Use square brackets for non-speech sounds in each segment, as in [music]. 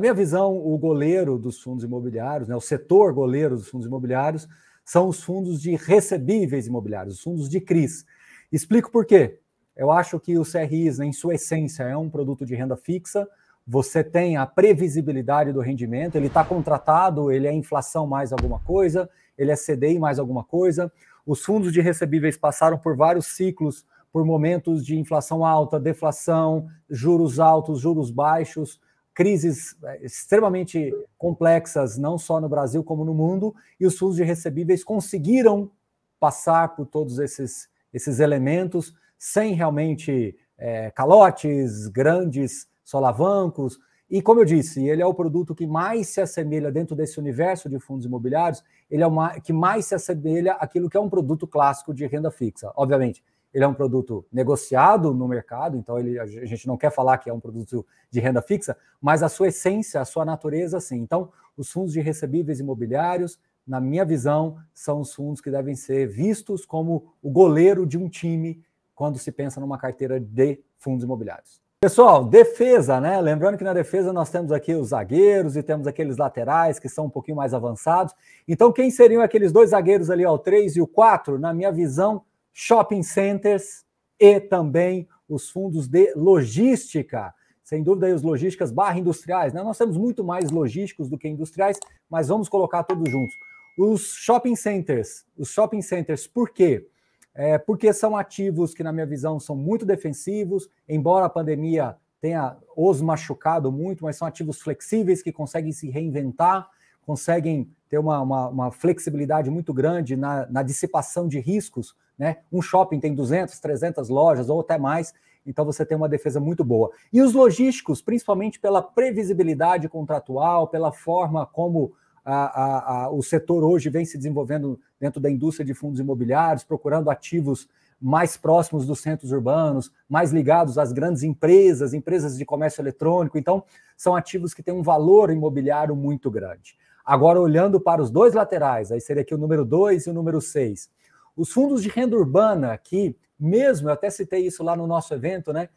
A minha visão, o goleiro dos fundos imobiliários, né, o setor goleiro dos fundos imobiliários, são os fundos de recebíveis imobiliários, os fundos de CRIs. Explico por quê. Eu acho que o CRIs, né, em sua essência, é um produto de renda fixa, você tem a previsibilidade do rendimento, ele está contratado, ele é inflação mais alguma coisa, ele é CDI mais alguma coisa. Os fundos de recebíveis passaram por vários ciclos, por momentos de inflação alta, deflação, juros altos, juros baixos crises eh, extremamente complexas, não só no Brasil como no mundo, e os fundos de recebíveis conseguiram passar por todos esses, esses elementos sem realmente é, calotes, grandes solavancos. E como eu disse, ele é o produto que mais se assemelha dentro desse universo de fundos imobiliários, ele é o que mais se assemelha àquilo que é um produto clássico de renda fixa. Obviamente, ele é um produto negociado no mercado, então ele, a gente não quer falar que é um produto de renda fixa, mas a sua essência, a sua natureza, sim. Então, os fundos de recebíveis imobiliários, na minha visão, são os fundos que devem ser vistos como o goleiro de um time quando se pensa numa carteira de fundos imobiliários. Pessoal, defesa, né? Lembrando que na defesa nós temos aqui os zagueiros e temos aqueles laterais que são um pouquinho mais avançados. Então, quem seriam aqueles dois zagueiros ali, ó, o 3 e o 4? Na minha visão, shopping centers e também os fundos de logística. Sem dúvida, aí, os logísticas barra industriais. Né? Nós temos muito mais logísticos do que industriais, mas vamos colocar todos juntos. Os shopping centers. Os shopping centers, por quê? É, porque são ativos que, na minha visão, são muito defensivos, embora a pandemia tenha os machucado muito, mas são ativos flexíveis que conseguem se reinventar conseguem ter uma, uma, uma flexibilidade muito grande na, na dissipação de riscos. Né? Um shopping tem 200, 300 lojas ou até mais, então você tem uma defesa muito boa. E os logísticos, principalmente pela previsibilidade contratual, pela forma como a, a, a, o setor hoje vem se desenvolvendo dentro da indústria de fundos imobiliários, procurando ativos mais próximos dos centros urbanos, mais ligados às grandes empresas, empresas de comércio eletrônico. Então, são ativos que têm um valor imobiliário muito grande. Agora, olhando para os dois laterais, aí seria aqui o número 2 e o número 6. Os fundos de renda urbana, que mesmo, eu até citei isso lá no nosso evento, né?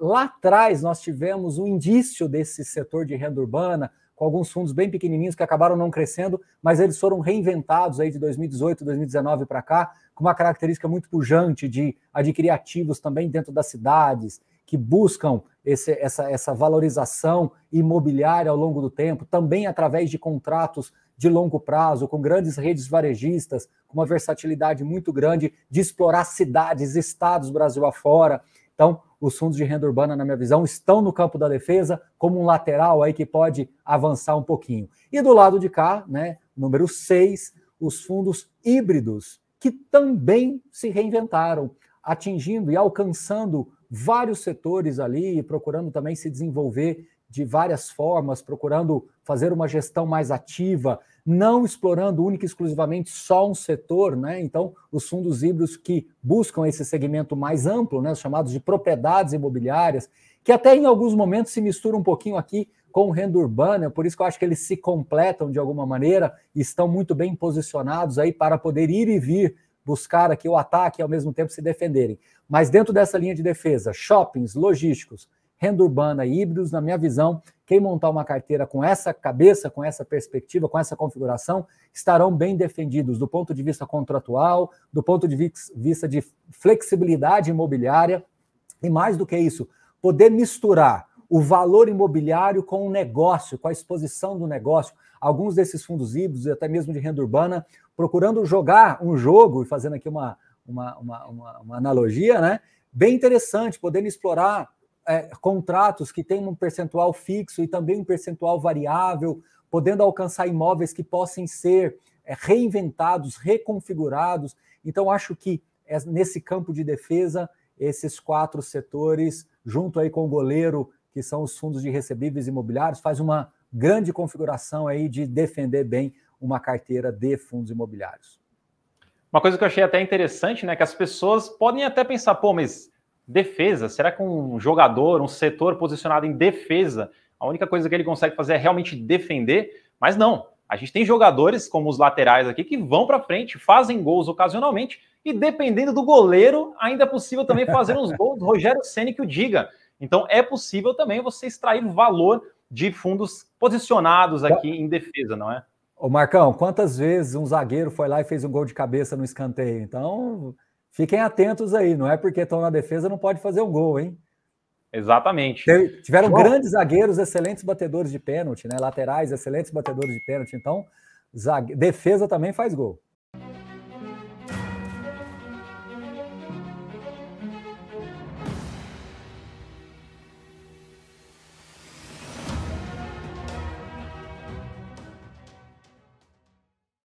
Lá atrás nós tivemos um indício desse setor de renda urbana, com alguns fundos bem pequenininhos que acabaram não crescendo, mas eles foram reinventados aí de 2018, 2019 para cá, com uma característica muito pujante de adquirir ativos também dentro das cidades, que buscam esse, essa, essa valorização imobiliária ao longo do tempo, também através de contratos de longo prazo, com grandes redes varejistas, com uma versatilidade muito grande de explorar cidades, estados, Brasil afora. Então, os fundos de renda urbana, na minha visão, estão no campo da defesa como um lateral aí que pode avançar um pouquinho. E do lado de cá, né, número 6, os fundos híbridos, que também se reinventaram, atingindo e alcançando vários setores ali, procurando também se desenvolver de várias formas, procurando fazer uma gestão mais ativa, não explorando única e exclusivamente só um setor, né? Então, os fundos híbridos que buscam esse segmento mais amplo, né, chamados de propriedades imobiliárias, que até em alguns momentos se misturam um pouquinho aqui com renda urbana, por isso que eu acho que eles se completam de alguma maneira e estão muito bem posicionados aí para poder ir e vir buscar aqui o ataque e ao mesmo tempo se defenderem. Mas dentro dessa linha de defesa, shoppings, logísticos, renda urbana e híbridos, na minha visão, quem montar uma carteira com essa cabeça, com essa perspectiva, com essa configuração, estarão bem defendidos do ponto de vista contratual, do ponto de vista de flexibilidade imobiliária e mais do que isso, poder misturar o valor imobiliário com o negócio, com a exposição do negócio. Alguns desses fundos híbridos, até mesmo de renda urbana, procurando jogar um jogo, e fazendo aqui uma, uma, uma, uma, uma analogia, né? bem interessante, podendo explorar é, contratos que têm um percentual fixo e também um percentual variável, podendo alcançar imóveis que possam ser é, reinventados, reconfigurados. Então, acho que é, nesse campo de defesa, esses quatro setores, junto aí com o goleiro que são os fundos de recebíveis imobiliários, faz uma grande configuração aí de defender bem uma carteira de fundos imobiliários. Uma coisa que eu achei até interessante, né, é que as pessoas podem até pensar, pô, mas defesa, será que um jogador, um setor posicionado em defesa, a única coisa que ele consegue fazer é realmente defender? Mas não, a gente tem jogadores como os laterais aqui que vão para frente, fazem gols ocasionalmente e dependendo do goleiro, ainda é possível também fazer uns [laughs] gols. Rogério Ceni que o diga. Então é possível também você extrair valor de fundos posicionados tá. aqui em defesa, não é? Ô Marcão, quantas vezes um zagueiro foi lá e fez um gol de cabeça no escanteio? Então, fiquem atentos aí, não é porque estão na defesa não pode fazer um gol, hein? Exatamente. Tiveram grandes zagueiros, excelentes batedores de pênalti, né? Laterais, excelentes batedores de pênalti. Então, zague... defesa também faz gol.